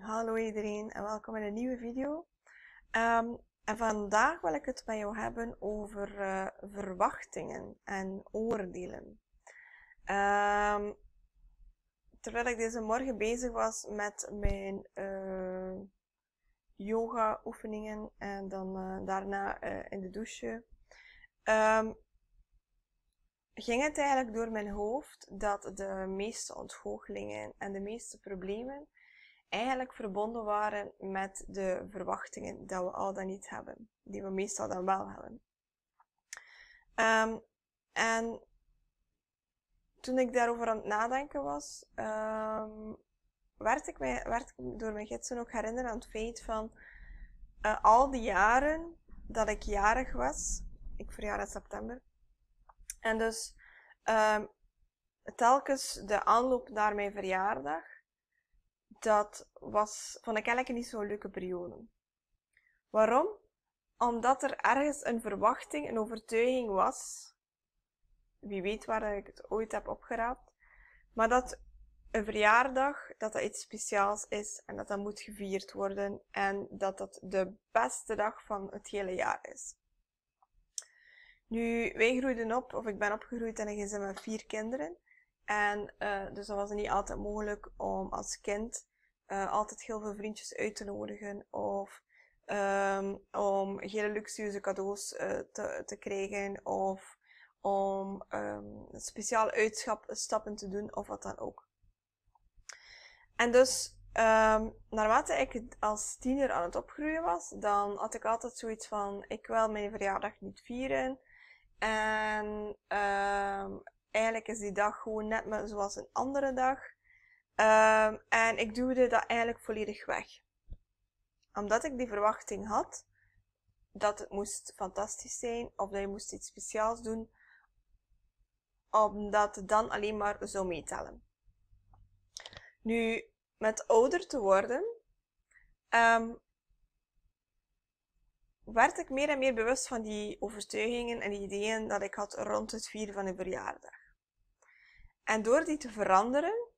Hallo iedereen en welkom in een nieuwe video. Ehm, en vandaag wil ik het met jou hebben over eh, verwachtingen en oordelen. Ehm, terwijl ik deze morgen bezig was met mijn eh, yoga oefeningen en dan eh, daarna in de douche, ehm, ging het eigenlijk door mijn hoofd dat de meeste ontgoochelingen en de meeste problemen eigenlijk verbonden waren met de verwachtingen dat we al dan niet hebben, die we meestal dan wel hebben. Ehm, en toen ik daarover aan het nadenken was, ehm, werd, ik werd door mijn gidsen ook herinnerd aan het feit van eh, al die jaren dat ik jarig was, ik verjaar in september, en dus ehm, telkens de aanloop naar mijn verjaardag, dat was, vond ik eigenlijk niet zo'n leuke periode. Waarom? Omdat er ergens een verwachting, een overtuiging was, wie weet waar ik het ooit heb opgeraapt, maar dat een verjaardag, dat dat iets speciaals is en dat dat moet gevierd worden en dat dat de beste dag van het hele jaar is. Nu, wij groeiden op, of ik ben opgegroeid in een gezin met vier kinderen. En eh, dus dat was niet altijd mogelijk om als kind uh, altijd heel veel vriendjes uit te nodigen of ehm, om hele luxueuze cadeaus eh, te, te krijgen of om um, speciaal uitstappen te doen of wat dan ook. En dus, ehm, naarmate ik als tiener aan het opgroeien was, dan had ik altijd zoiets van, ik wil mijn verjaardag niet vieren. En eigenlijk is die dag gewoon net zoals een andere dag. Ehm, en ik duwde dat eigenlijk volledig weg. Omdat ik die verwachting had dat het moest fantastisch zijn of dat je moest iets speciaals doen, omdat het dan alleen maar zou meetellen. Nu, met ouder te worden, ehm, werd ik meer en meer bewust van die overtuigingen en die ideeën dat ik had rond het vieren van een verjaardag. En door die te veranderen,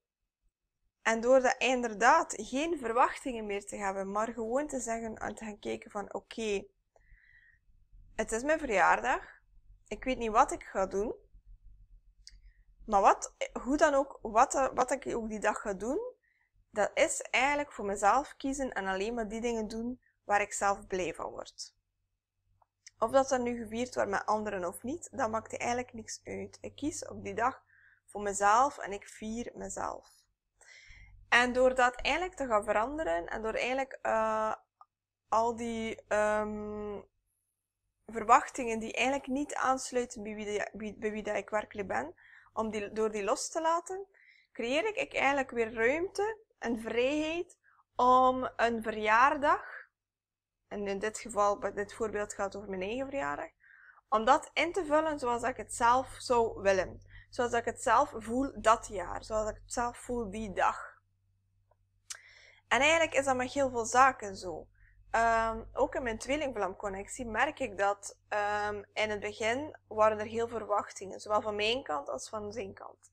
en door dat inderdaad geen verwachtingen meer te hebben, maar gewoon te zeggen en te gaan kijken van oké, het is mijn verjaardag, ik weet niet wat ik ga doen, maar wat, hoe dan ook, wat, eh, wat ik ook die dag ga doen, dat is eigenlijk voor mezelf kiezen en alleen maar die dingen doen waar ik zelf blij van word. Of dat er nu gevierd wordt met anderen of niet, dat maakt eigenlijk niks uit. Ik kies op die dag voor mezelf en ik vier mezelf. En door dat eigenlijk te gaan veranderen en door eigenlijk uh, al die um, verwachtingen die eigenlijk niet aansluiten bij wie, bij, wie dat ik werkelijk ben, om die, door die los te laten, creëer ik, eigenlijk weer ruimte en vrijheid om een verjaardag, en in dit geval, bij dit voorbeeld gaat over mijn eigen verjaardag, om dat in te vullen zoals ik het zelf zou willen. Zoals ik het zelf voel dat jaar, zoals ik het zelf voel die dag. En eigenlijk is dat met heel veel zaken zo. Ehm, ook in mijn tweelingblamconnectie merk ik dat ehm, in het begin waren er heel verwachtingen, zowel van mijn kant als van zijn kant.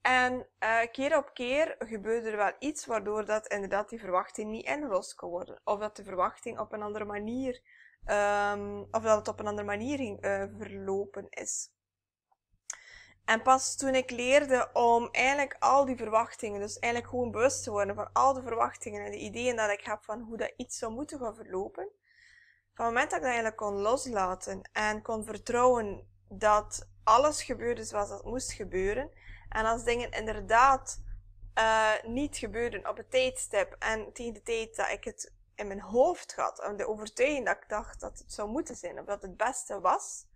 En eh, keer op keer gebeurde er wel iets waardoor dat inderdaad die verwachting niet ingelost kon worden. Of dat de verwachting op een andere manier, ehm, of dat het op een andere manier ging, eh, verlopen is. En pas toen ik leerde om eigenlijk al die verwachtingen, dus eigenlijk gewoon bewust te worden van al de verwachtingen en de ideeën dat ik heb van hoe dat iets zou moeten gaan verlopen, van het moment dat ik dat eigenlijk kon loslaten en kon vertrouwen dat alles gebeurde zoals dat moest gebeuren, en als dingen inderdaad eh, niet gebeurden op het tijdstip en tegen de tijd dat ik het in mijn hoofd had, en de overtuiging dat ik dacht dat het zou moeten zijn of dat het beste was,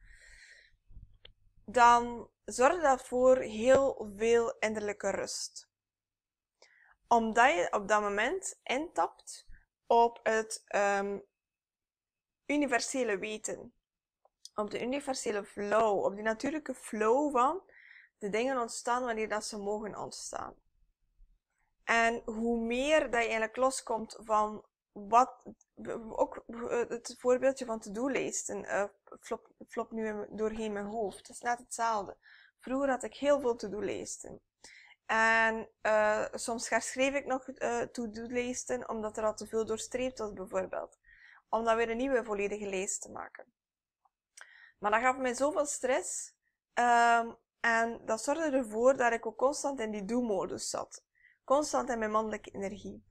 dan zorgt dat voor heel veel innerlijke rust. Omdat je op dat moment intapt op het ehm, universele weten, op de universele flow, op die natuurlijke flow van de dingen ontstaan wanneer dat ze mogen ontstaan. En hoe meer dat je eigenlijk loskomt van ook eh, het voorbeeldje van to-do-lijsten uh, eh, flop, nu doorheen mijn hoofd. Het is net hetzelfde. Vroeger had ik heel veel to-do-lijsten. En uh, soms herschreef ik nog to-do-lijsten omdat er al te veel doorstreept was, bijvoorbeeld. Om dan weer een nieuwe volledige lijst te maken. Maar dat gaf mij zoveel stress. Ehm, en dat zorgde ervoor dat ik ook constant in die do-modus zat. Constant in mijn mannelijke energie.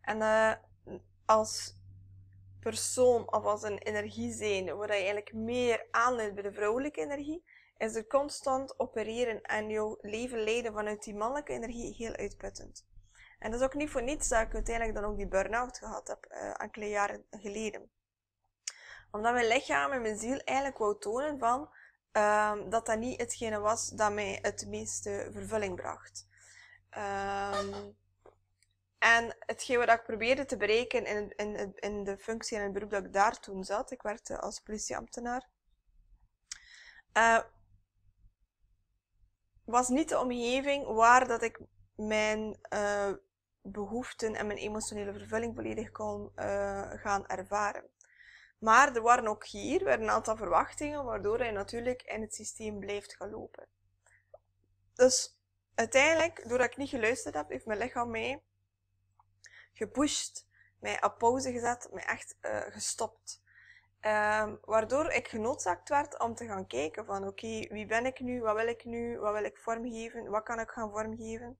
En uh, als persoon of als een energie waar je eigenlijk meer aanleidt bij de vrouwelijke energie, is er constant opereren en jouw leven leiden vanuit die mannelijke energie heel uitputtend. En dat is ook niet voor niets dat ik uiteindelijk dan ook die burn-out gehad heb, eh, enkele jaren geleden. Omdat mijn lichaam en mijn ziel eigenlijk wou tonen van, ehm, dat dat niet hetgene was dat mij het meeste vervulling bracht. Ehm, en hetgeen wat ik probeerde te bereiken in, in, in de functie en het beroep dat ik daar toen zat, ik werkte als politieambtenaar, eh, was niet de omgeving waar dat ik mijn eh, behoeften en mijn emotionele vervulling volledig kon eh, gaan ervaren. Maar er waren ook hier weer een aantal verwachtingen, waardoor hij natuurlijk in het systeem blijft gaan lopen. Dus uiteindelijk, doordat ik niet geluisterd heb, heeft mijn lichaam mij gepusht, mij op pauze gezet, mij echt eh, gestopt. Ehm, waardoor ik genoodzaakt werd om te gaan kijken van oké, wie ben ik nu, wat wil ik nu, wat wil ik vormgeven, wat kan ik gaan vormgeven.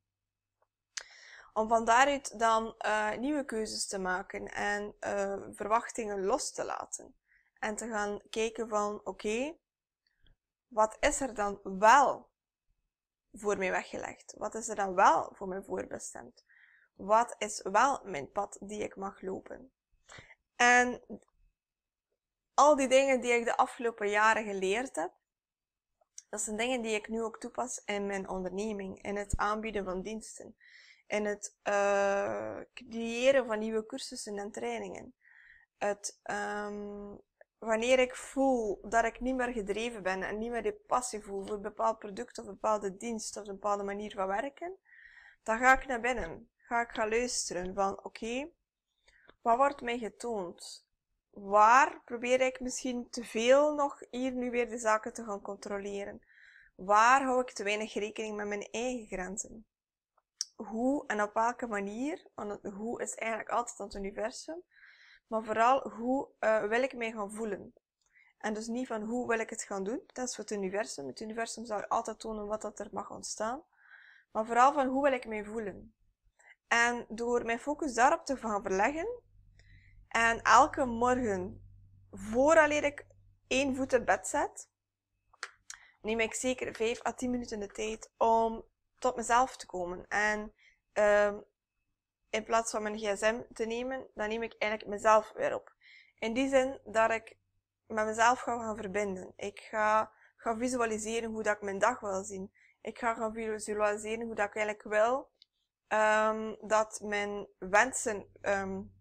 Om van daaruit dan eh, nieuwe keuzes te maken en eh, verwachtingen los te laten. En te gaan kijken van oké, wat is er dan wel voor mij weggelegd? Wat is er dan wel voor mij voorbestemd? Wat is wel mijn pad die ik mag lopen? En al die dingen die ik de afgelopen jaren geleerd heb, dat zijn dingen die ik nu ook toepas in mijn onderneming, in het aanbieden van diensten, in het eh, creëren van nieuwe cursussen en trainingen. Het, ehm, wanneer ik voel dat ik niet meer gedreven ben en niet meer de passie voel voor een bepaald product of een bepaalde dienst of een bepaalde manier van werken, dan ga ik naar binnen ga ik gaan luisteren van oké, wat wordt mij getoond? Waar probeer ik misschien te veel nog hier nu weer de zaken te gaan controleren? Waar hou ik te weinig rekening met mijn eigen grenzen? Hoe en op welke manier, want hoe is eigenlijk altijd aan het universum, maar vooral hoe eh, wil ik mij gaan voelen? En dus niet van hoe wil ik het gaan doen, dat is voor het universum. Het universum zal altijd tonen wat dat er mag ontstaan. Maar vooral van hoe wil ik mij voelen? En door mijn focus daarop te gaan verleggen en elke morgen vooraleer ik één voet in bed zet, neem ik zeker 5 à 10 minuten de tijd om tot mezelf te komen. En ehm, in plaats van mijn gsm te nemen, dan neem ik eigenlijk mezelf weer op. In die zin dat ik met mezelf ga gaan verbinden. Ik ga gaan visualiseren hoe dat ik mijn dag wil zien. Ik ga gaan visualiseren hoe dat ik eigenlijk wil um, dat mijn wensen, um,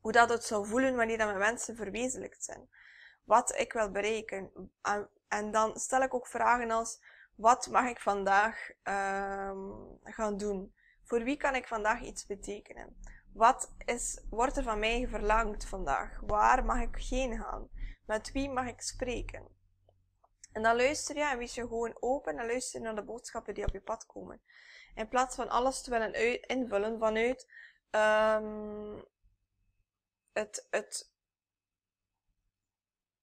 hoe dat het zou voelen wanneer dat mijn wensen verwezenlijkt zijn. Wat ik wil bereiken. En, dan stel ik ook vragen als, wat mag ik vandaag um, gaan doen? Voor wie kan ik vandaag iets betekenen? Wat is, wordt er van mij verlangd vandaag? Waar mag ik heen gaan? Met wie mag ik spreken? En dan luister je en wees je gewoon open en luister naar de boodschappen die op je pad komen. In plaats van alles te willen invullen vanuit ehm, het, het,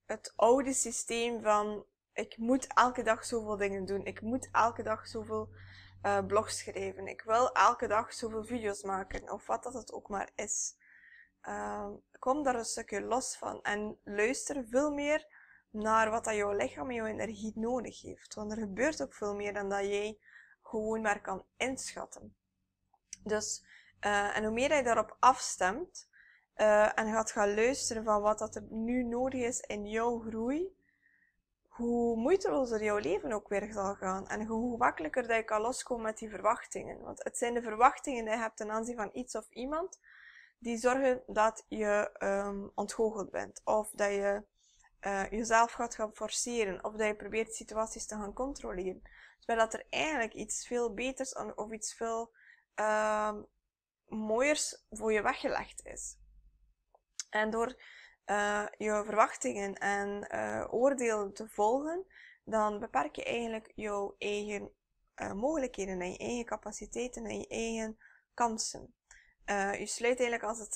het oude systeem van ik moet elke dag zoveel dingen doen. Ik moet elke dag zoveel uh, blogs schrijven. Ik wil elke dag zoveel video's maken. Of wat dat het ook maar is. Ehm, kom daar een stukje los van en luister veel meer naar wat dat jouw lichaam en jouw energie nodig heeft. Want er gebeurt ook veel meer dan dat jij gewoon maar kan inschatten. Dus, eh, en hoe meer je daarop afstemt eh, en gaat gaan luisteren van wat dat er nu nodig is in jouw groei, hoe moeitelozer jouw leven ook weer zal gaan. En hoe makkelijker dat je kan loskomen met die verwachtingen. Want het zijn de verwachtingen die je hebt ten aanzien van iets of iemand, die zorgen dat je um, ontgoocheld bent. Of dat je eh, jezelf gaat gaan forceren of dat je probeert situaties te gaan controleren. Terwijl dus dat er eigenlijk iets veel beters of iets veel uh, mooiers voor je weggelegd is. En door eh, je verwachtingen en eh, oordelen te volgen, dan beperk je eigenlijk jouw eigen mogelijkheden en je eigen capaciteiten en je eigen kansen. je sluit eigenlijk als het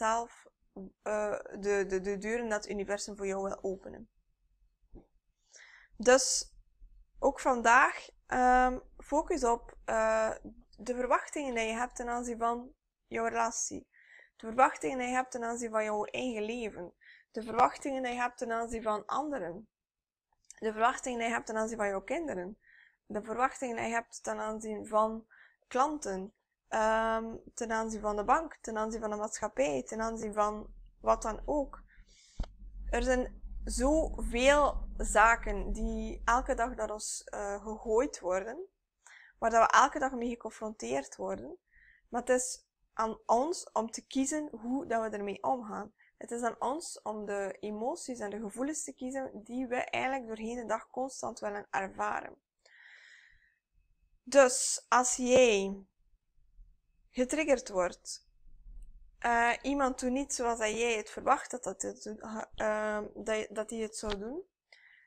eh, de, de, de deuren dat het universum voor jou wil openen. Dus ook vandaag ehm, focus op eh, de verwachtingen die je hebt ten aanzien van jouw relatie. De verwachtingen die je hebt ten aanzien van jouw eigen leven. De verwachtingen die je hebt ten aanzien van anderen. De verwachtingen die je hebt ten aanzien van jouw kinderen. De verwachtingen die je hebt ten aanzien van klanten. Ehm, ten aanzien van de bank, ten aanzien van de maatschappij, ten aanzien van wat dan ook. Er zijn zoveel zaken die elke dag naar ons uh, gegooid worden, waar we elke dag mee geconfronteerd worden. Maar het is aan ons om te kiezen hoe dat we ermee omgaan. Het is aan ons om de emoties en de gevoelens te kiezen die we eigenlijk doorheen de dag constant willen ervaren. Dus als jij getriggerd wordt. Eh, iemand doet niet zoals dat jij het verwacht dat, ehm, hij het, dat, dat het zou doen.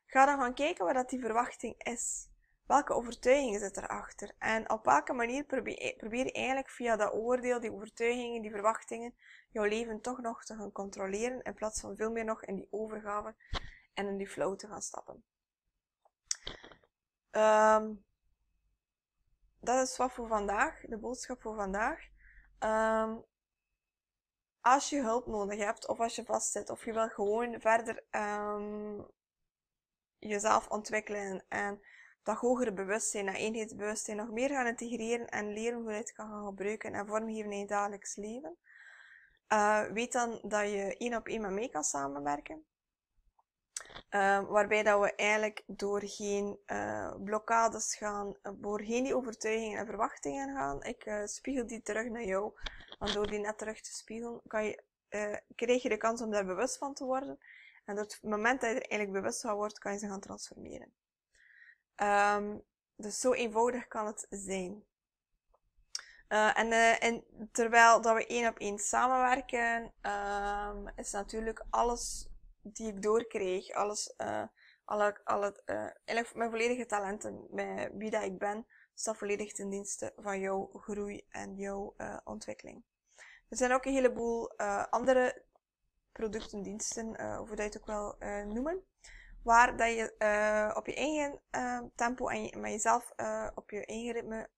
Ga dan gaan kijken waar dat die verwachting is. Welke overtuigingen zit erachter? En op welke manier probeer, eh, probeer je eigenlijk via dat oordeel, die overtuigingen, die verwachtingen, jouw leven toch nog te gaan controleren in plaats van veel meer nog in die overgave en in die flow te gaan stappen. Um, dat is wat voor vandaag, de boodschap voor vandaag. Ehm, als je hulp nodig hebt, of als je vastzit, of je wil gewoon verder ehm, jezelf ontwikkelen en dat hogere bewustzijn, dat eenheidsbewustzijn nog meer gaan integreren en leren hoe je het kan gaan gebruiken en vormgeven in je dagelijks leven, eh, weet dan dat je één op één met mij kan samenwerken. Ehm, waarbij dat we eigenlijk door geen eh, blokkades gaan, eh, door geen die overtuigingen en verwachtingen gaan. Ik eh, spiegel die terug naar jou. Want door die net terug te spiegelen, je, krijg je de kans om daar bewust van te worden. En op het moment dat je er eigenlijk bewust van wordt, kan je ze gaan transformeren. Ehm, dus zo eenvoudig kan het zijn. en, en, terwijl dat we één op één samenwerken, ehm, is natuurlijk alles die ik doorkreeg. Alles, eh, alle, alle, uh, eigenlijk mijn volledige talenten, mijn, wie dat ik ben, staat volledig ten dienste van jouw groei en jouw eh, ontwikkeling. Er zijn ook een heleboel andere producten, diensten, hoe dat je het ook wel noemen, waar dat je op je eigen tempo en met jezelf op je eigen ritme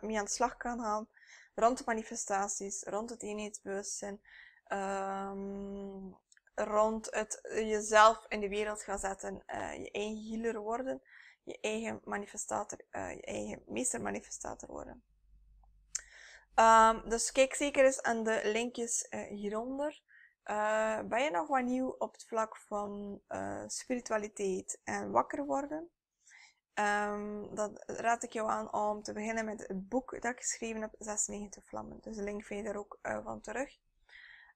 mee aan de slag kan gaan. Rond de manifestaties, rond het eenheidsbewustzijn, Um, rond het eh, jezelf in de wereld gaan zetten, eh, je eigen healer worden, je eigen manifestator, eh, je eigen meester-manifestator worden. Ehm, dus kijk zeker eens aan de linkjes hieronder. ben je nog wat nieuw op het vlak van spiritualiteit en wakker worden? Ehm, dan raad ik jou aan om te beginnen met het boek dat ik geschreven heb, 96 Vlammen. Dus de link vind je daar ook van terug.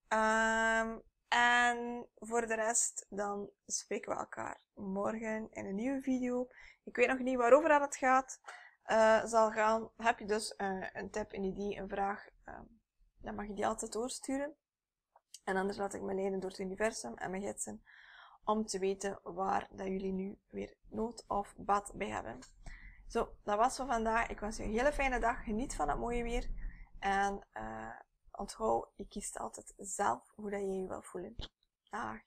Um, en voor de rest, dan spreken we elkaar morgen in een nieuwe video. Ik weet nog niet waarover dat het gaat. Uh, zal gaan. Heb je dus eh, een tip, een idee, een vraag, ehm, dan mag je die altijd doorsturen. En anders laat ik me leiden door het universum en mijn gidsen om te weten waar dat jullie nu weer nood of bad bij hebben. Zo, dat was voor vandaag. Ik wens je een hele fijne dag. Geniet van het mooie weer. En eh, Onthoud, je kiest altijd zelf hoe dat je je wil voelen. Daar.